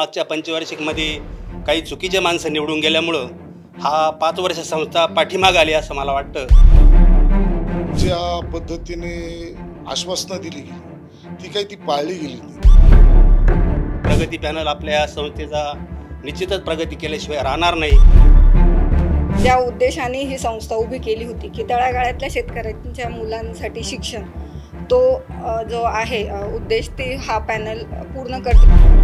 मागच्या पंचवार्षिकमध्ये काही चुकीचे माणसं निवडून गेल्यामुळं हा पाच वर्ष संस्था पाठीमाग आली असं मला वाटतं ज्या पद्धतीने आश्वासनं दिली गेली ती काही ती पाळली गेली प्रगती पॅनल आपल्या संस्थेचा निश्चितच प्रगती केल्याशिवाय राहणार नाही ज्या उद्देशाने ही संस्था उभी केली होती की तळागाळ्यातल्या शेतकऱ्यांच्या मुलांसाठी शिक्षण तो जो आहे उद्देश ते हा पॅनल पूर्ण करते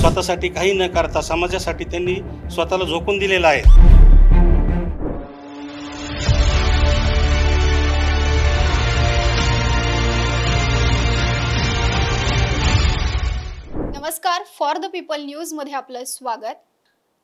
स्वतःसाठी काही न करता समाजासाठी त्यांनी स्वतःला झोकून दिलेलं आहे नमस्कार फॉर द पीपल न्यूज मध्ये आपलं स्वागत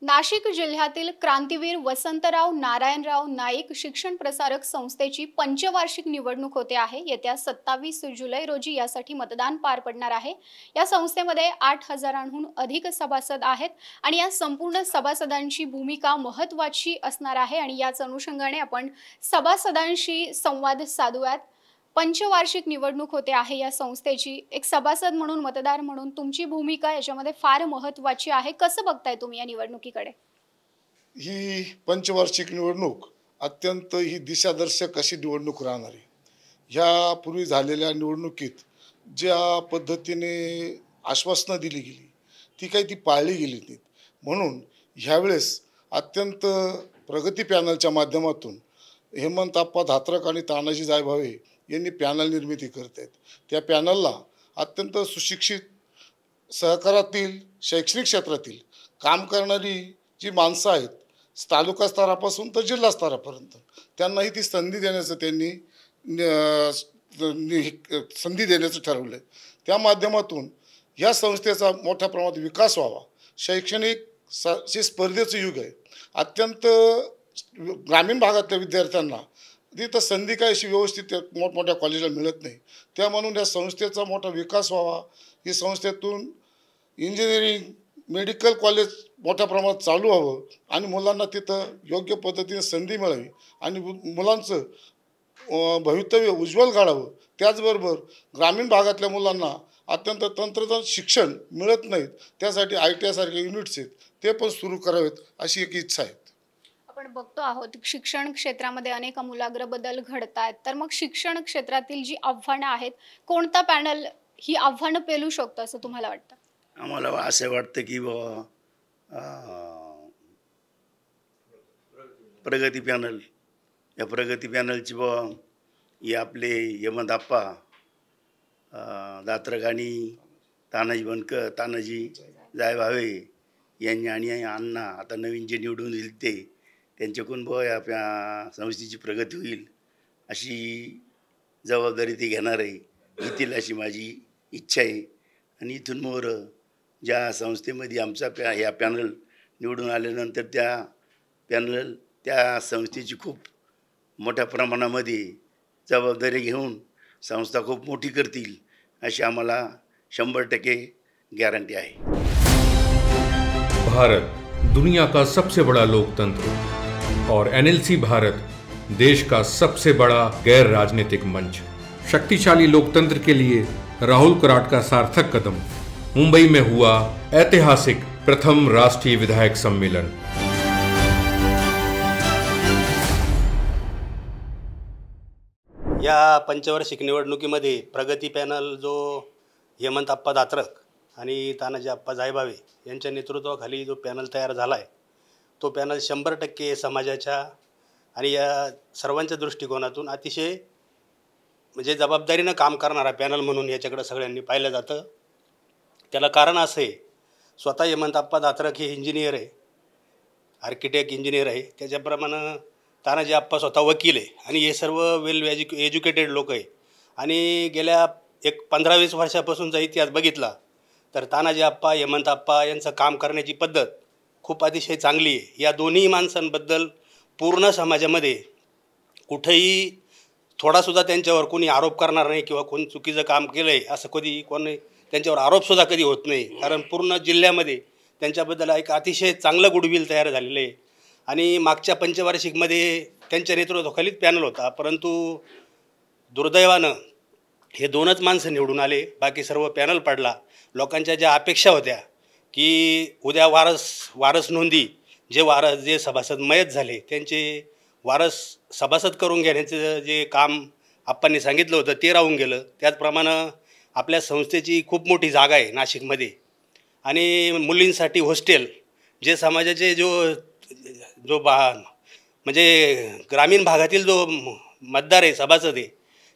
नाशिक जिल्ह्यातील क्रांतीवीर वसंतराव नारायणराव नाईक शिक्षण प्रसारक संस्थेची पंचवार्षिक निवडणूक होते आहे येत्या सत्तावीस जुलै रोजी यासाठी मतदान पार पडणार आहे या संस्थेमध्ये आठ हजारांहून अधिक सभासद आहेत आणि या संपूर्ण सभासदांची भूमिका महत्वाची असणार आहे आणि याच अनुषंगाने आपण सभासदांशी संवाद साधूयात पंचवार्षिक निवडणूक होते आहे या संस्थेची एक सभासद म्हणून मतदार म्हणून तुमची भूमिका याच्यामध्ये फार महत्वाची आहे कसं बघताय तुम्ही या निवडणुकीकडे ही पंचवार्षिक निवडणूक अत्यंत ही दिशादर्शक अशी निवडणूक राहणार आहे ह्यापूर्वी झालेल्या निवडणुकीत ज्या पद्धतीने आश्वासनं दिली गेली ती काही ती पाळली गेली नाहीत म्हणून ह्यावेळेस अत्यंत प्रगती पॅनलच्या माध्यमातून हेमंत आप्पा धात्रक आणि तानाजी जायभावे यांनी पॅनल निर्मिती करत आहेत त्या पॅनलला अत्यंत सुशिक्षित सहकारातील शैक्षणिक क्षेत्रातील काम करणारी जी माणसं आहेत तालुका स्तरापासून तर जिल्हा स्तरापर्यंत त्यांनाही ती संधी देण्याचं त्यांनी संधी देण्याचं ठरवलं आहे त्या माध्यमातून या संस्थेचा मोठ्या प्रमाणात विकास व्हावा शैक्षणिक स स्पर्धेचं युग आहे अत्यंत ग्रामीण भागातल्या विद्यार्थ्यांना तिथं संधी काय अशी व्यवस्थित मोठमोठ्या कॉलेजला मिळत नाही त्या म्हणून या संस्थेचा मोठा विकास व्हावा ही संस्थेतून इंजिनिअरिंग मेडिकल कॉलेज मोठ्या प्रमाणात चालू व्हावं आणि मुलांना तिथं योग्य पद्धतीने संधी मिळावी आणि मुलांचं भवितव्य उज्ज्वल काढावं त्याचबरोबर ग्रामीण भागातल्या मुलांना अत्यंत तंत्रज्ञान शिक्षण मिळत नाहीत त्यासाठी आय टी आयसारखे युनिट्स आहेत ते पण सुरू करावेत अशी एक इच्छा आहे आपण बघतो आहोत शिक्षण क्षेत्रामध्ये अनेक अमूलाग्र बदल घडत आहेत तर मग शिक्षण क्षेत्रातील जी आव्हानं आहेत कोणता पॅनल ही आव्हानं पेलू शकतो असं तुम्हाला वाटतं आम्हाला असे वाटते की प्रगती पॅनल या प्रगती पॅनलची ब हे आपले यमदाप्पा दात्रगाणी तानाजी बनकर तानाजी जाय भावे यांनी आणि अण्णा आता नवीन जे निवडून दिले ते त्यांच्याकडून ब आपल्या संस्थेची प्रगती होईल अशी जबाबदारी ते घेणार आहे घेतील अशी माझी इच्छा आहे आणि इथून मोर ज्या संस्थेमध्ये आमचा प्या ह्या पॅनल निवडून आल्यानंतर त्या पॅनल त्या संस्थेची खूप मोठ्या प्रमाणामध्ये जबाबदारी घेऊन संस्था खूप मोठी करतील अशी आम्हाला शंभर टक्के गॅरंटी आहे भारत दुनिया का सबसे बड़ा लोकतंत्र और एनएलसी भारत देश का सबसे बड़ा गैर राजनीतिक मंच शक्तिशाली लोकतंत्र के लिए राहुल कराट का सार्थक कदम मुंबई में हुआ ऐतिहासिक प्रथम राष्ट्रीय विधायक सम्मेलन या पंचवार्षिक निवडणुकीमध्ये प्रगती पॅनल जो हेमंत आप्पा दात्रक आणि तानाजी आप्पा जायबावे यांच्या नेतृत्वाखाली जो पॅनल तयार झाला आहे तो पॅनल शंभर टक्के समाजाच्या आणि या सर्वांच्या दृष्टिकोनातून अतिशय म्हणजे जबाबदारीनं काम करणारा पॅनल म्हणून याच्याकडं सगळ्यांनी पाहिलं जातं त्याला कारण असं आहे स्वतः यमंताप्पा दात्रक हे इंजिनियर आहे आर्किटेक्ट इंजिनियर आहे त्याच्याप्रमाणे तानाजी आप्पा स्वतः वकील आहे आणि हे सर्व वेल एज्यु एज्युकेटेड लोक आहे आणि गेल्या एक पंधरा वीस वर्षापासूनचा इतिहास बघितला तर तानाजी आप्पा हेमंत आप्पा यांचं काम करण्याची पद्धत खूप अतिशय चांगली आहे या दोन्ही माणसांबद्दल पूर्ण समाजामध्ये कुठेही थोडासुद्धा त्यांच्यावर कोणी आरोप करणार नाही किंवा कोण चुकीचं काम केलं आहे असं कधी कोणी त्यांच्यावर आरोपसुद्धा कधी होत नाही कारण पूर्ण जिल्ह्यामध्ये त्यांच्याबद्दल एक अतिशय चांगलं गुडविल तयार झालेलं आहे आणि मागच्या पंचवार्षिकमध्ये त्यांच्या नेतृत्वाखालीच पॅनल होता परंतु दुर्दैवानं हे दोनच माणसं निवडून आले बाकी सर्व पॅनल पडला लोकांच्या ज्या अपेक्षा होत्या की उद्या वारस वारस नोंदी जे वारस जे सभासद मयत झाले त्यांचे वारस सभासद करून घेण्याचं जे काम आप्पांनी सांगितलं होतं ते राहून गेलं त्याचप्रमाणे आपल्या संस्थेची खूप मोठी जागा आहे नाशिकमध्ये आणि मुलींसाठी हॉस्टेल जे समाजाचे जो जो बा म्हणजे ग्रामीण भागातील जो मतदार आहे सभासद आहे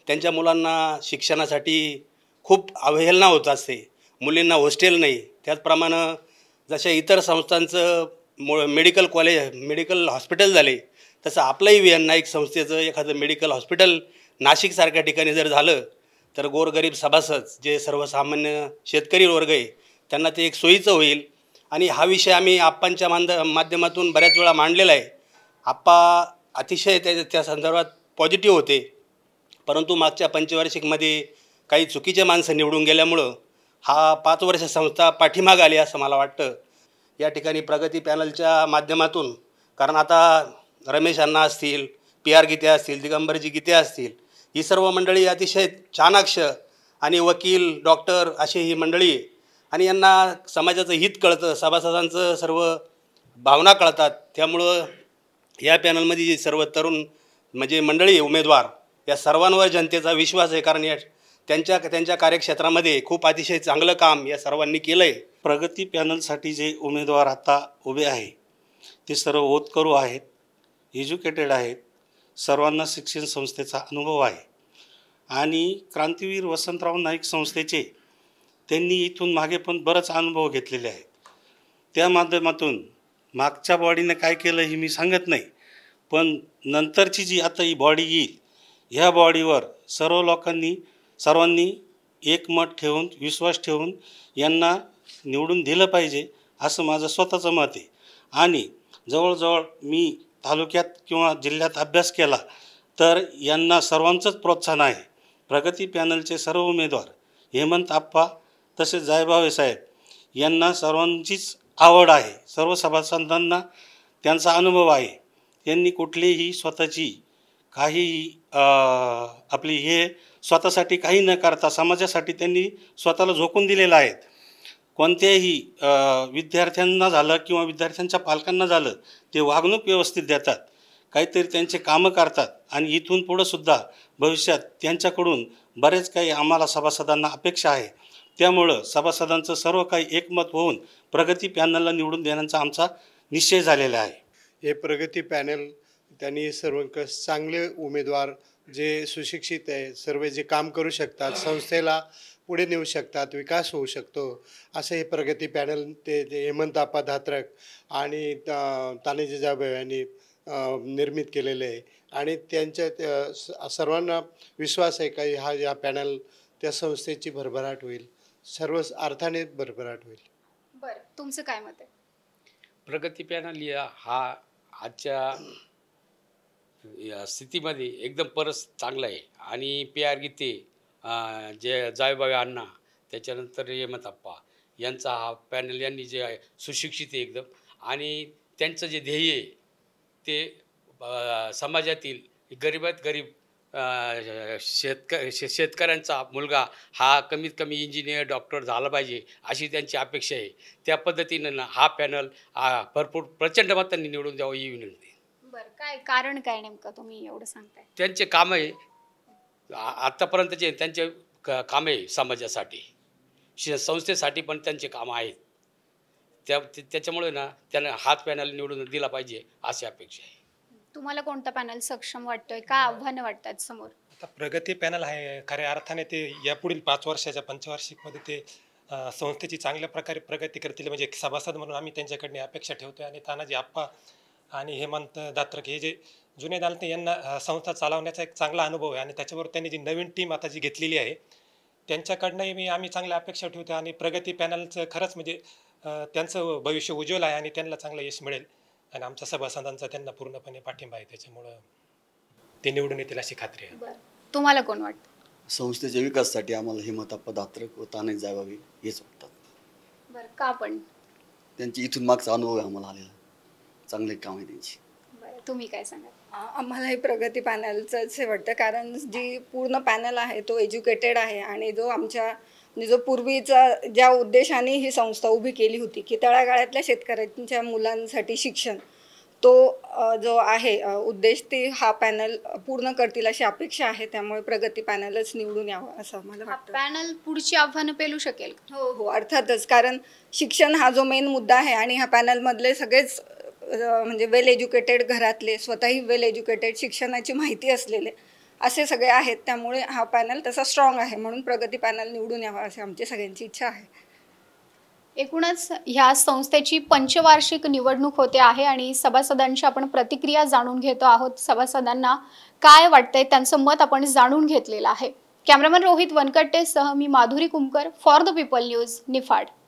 त्यांच्या मुलांना शिक्षणासाठी खूप अवहेलना होत असते मुलींना हॉस्टेल नाही त्याचप्रमाणे जशा इतर संस्थांचं मो मेडिकल कॉलेज मेडिकल हॉस्पिटल झाले तसं आपलंही विहन नाईक संस्थेचं एखादं मेडिकल हॉस्पिटल नाशिकसारख्या ठिकाणी जर झालं तर गोरगरीब सभासद जे सर्वसामान्य शेतकरी वर्ग आहे त्यांना ते एक सोयीचं होईल आणि हा विषय आम्ही आप्पांच्या मांद माध्यमातून बऱ्याच वेळा मांडलेला आहे आप्पा अतिशय त्या त्या संदर्भात पॉझिटिव्ह होते परंतु मागच्या पंचवार्षिकमध्ये काही चुकीचे माणसं निवडून गेल्यामुळं हा पाच वर्ष संस्था पाठीमाग आली असं मला वाटतं या ठिकाणी प्रगती पॅनलच्या माध्यमातून कारण आता रमेश अण्णा असतील पी आर गीते असतील दिगंबरजी गीते असतील ही सर्व मंडळी अतिशय चाणाक्ष आणि वकील डॉक्टर अशी ही मंडळी आणि यांना समाजाचं हित कळतं सभासदांचं सर्व भावना कळतात त्यामुळं या पॅनलमध्ये सर्व तरुण म्हणजे मंडळी उमेदवार या सर्वांवर जनतेचा विश्वास आहे कारण या त्यांच्या त्यांच्या कार्यक्षेत्रामध्ये खूप अतिशय चांगलं काम या सर्वांनी केलं आहे प्रगती पॅनलसाठी जे उमेदवार आता उभे आहे ते सर्व ओतकरू आहेत एज्युकेटेड आहेत सर्वांना शिक्षण संस्थेचा अनुभव आहे आणि क्रांतीवीर वसंतराव नाईक संस्थेचे त्यांनी इथून मागे पण बरंच अनुभव घेतलेले आहेत त्या माध्यमातून मागच्या बॉडीने काय केलं हे मी सांगत नाही पण नंतरची जी आता ही बॉडी येईल ह्या बॉडीवर सर्व लोकांनी सर्वांनी एकमत ठेवून विश्वास ठेवून यांना निवडून दिलं पाहिजे असं माझं स्वतःचं मत आहे आणि जवळजवळ मी तालुक्यात किंवा जिल्ह्यात अभ्यास केला तर यांना सर्वांचंच प्रोत्साहन आहे प्रगती पॅनलचे सर्व उमेदवार हेमंत आप्पा तसेच जायभावे साहेब यांना सर्वांचीच आवड आहे सर्व सभासदांना त्यांचा अनुभव आहे त्यांनी कुठलीही स्वतःची काहीही आपली हे स्वतःसाठी काही न करता समाजासाठी त्यांनी स्वतःला झोकून दिलेलं आहे कोणत्याही विद्यार्थ्यांना झालं किंवा विद्यार्थ्यांच्या पालकांना झालं ते वागणूक व्यवस्थित देतात काहीतरी त्यांचे कामं करतात आणि इथून पुढंसुद्धा भविष्यात त्यांच्याकडून बरेच काही आम्हाला सभासदांना अपेक्षा आहे त्यामुळं सभासदांचं सर्व काही एकमत होऊन प्रगती पॅनलला निवडून देण्याचा आमचा निश्चय झालेला आहे हे प्रगती पॅनल त्यांनी सर्वंकष चांगले उमेदवार जे सुशिक्षित आहे सर्व जे काम करू शकतात संस्थेला पुढे नेऊ शकतात विकास होऊ शकतो असं हे प्रगती पॅनल ते हेमंत आपा धात्रक आणि तानेजी जाधव यांनी निर्मित केलेले आहे आणि त्यांच्या सर्वांना विश्वास आहे का हा या पॅनल त्या संस्थेची भरभराट होईल सर्व अर्थाने भरभराट होईल बरं तुमचं काय मत आहे प्रगती पॅनल या हा आजच्या या स्थितीमध्ये एकदम परस चांगलं आहे आणि पी आर गीते जे जायबाबा अण्णा त्याच्यानंतर यमतप्पा यांचा हा पॅनल यांनी जे आहे सुशिक्षित आहे एकदम आणि त्यांचं जे ध्येय आहे ते समाजातील गरीबात गरीब शेतक शे शेतकऱ्यांचा मुलगा हा कमीत कमी इंजिनियर डॉक्टर झाला पाहिजे अशी त्यांची अपेक्षा आहे त्या पद्धतीनं हा पॅनल भरपूर प्रचंड मतांनी निवडून द्यावं ही विनंती बर काय कारण काय नेमकं तुम्ही एवढं सांगताय त्यांचे काम आहे त्यांचे क आहे समाजासाठी संस्थेसाठी पण त्यांचे काम आहेत त्या त्याच्यामुळे ना त्यांना हात पॅनल निवडून दिला पाहिजे अशी अपेक्षा आहे तुम्हाला कोणता पॅनल सक्षम वाटतोय का आव्हानं वाटतात समोर आता प्रगती पॅनल आहे खऱ्या अर्थाने ते यापुढील पाच वर्षाच्या पंचवार्षिक मध्ये ते संस्थेची चांगल्या प्रकारे प्रगती करतील म्हणजे सभासद म्हणून आम्ही त्यांच्याकडनं अपेक्षा ठेवतोय आणि तानाजी आप्पा आणि हेमंत दात्रक हे जे जुने दालते यांना संस्था चालवण्याचा एक चांगला अनुभव आहे आणि त्याच्यावर त्यांनी जी नवीन टीम आता जी घेतलेली आहे त्यांच्याकडनंही मी आम्ही चांगल्या अपेक्षा ठेवतो आणि प्रगती पॅनलचं खरंच म्हणजे त्यांचं भविष्य उज्ज्वल आहे आणि त्यांना चांगलं यश मिळेल आणि आमच्या सभासदांचा त्यांना पूर्णपणे पाठिंबा आहे त्याच्यामुळं ते निवडून येतील अशी खात्री आहे तुम्हाला कोण वाटतं संस्थेच्या विकासासाठी आम्हाला हिमताप्पा दात्रक व तानक जावावी हेच वाटतात बरं का पण त्यांची इथून मागचा अनुभव आम्हाला आलेला चांगले काम आहे त्यांची तुम्ही काय सांगा आम्हालाही प्रगती पॅनलच हे वाटतं कारण जी पूर्ण पॅनल आहे तो एज्युकेटेड आहे आणि जो आमच्या म्हणजे जो पूर्वीचा ज्या उद्देशाने ही संस्था उभी केली होती की तळागाळ्यातल्या शेतकऱ्यांच्या मुलांसाठी शिक्षण तो जो आहे उद्देश ते हा पॅनल पूर्ण करतील अशी अपेक्षा आहे त्यामुळे प्रगती पॅनलच निवडून यावं असं मला वाटतं पॅनल पुढची आव्हानं पेलू शकेल हो हो अर्थातच कारण शिक्षण हा जो मेन मुद्दा आहे आणि ह्या पॅनलमधले सगळेच म्हणजे वेल एज्युकेटेड घरातले स्वतःही वेल एज्युकेटेड शिक्षणाची माहिती असलेले असे सगळे आहेत त्यामुळे हा पॅनल तसा स्ट्रॉंग आहे म्हणून प्रगती पॅनल निवडून यावा असे आमची सगळ्यांची इच्छा आहे एकूणच ह्या संस्थेची पंचवार्षिक निवडणूक होते आहे आणि सभासदांची आपण प्रतिक्रिया जाणून घेतो आहोत सभासदांना काय वाटतंय त्यांचं मत आपण जाणून घेतलेलं आहे कॅमेरामॅन रोहित वनकट्टेसह मी Madhuri Kumkar for the people news Niphad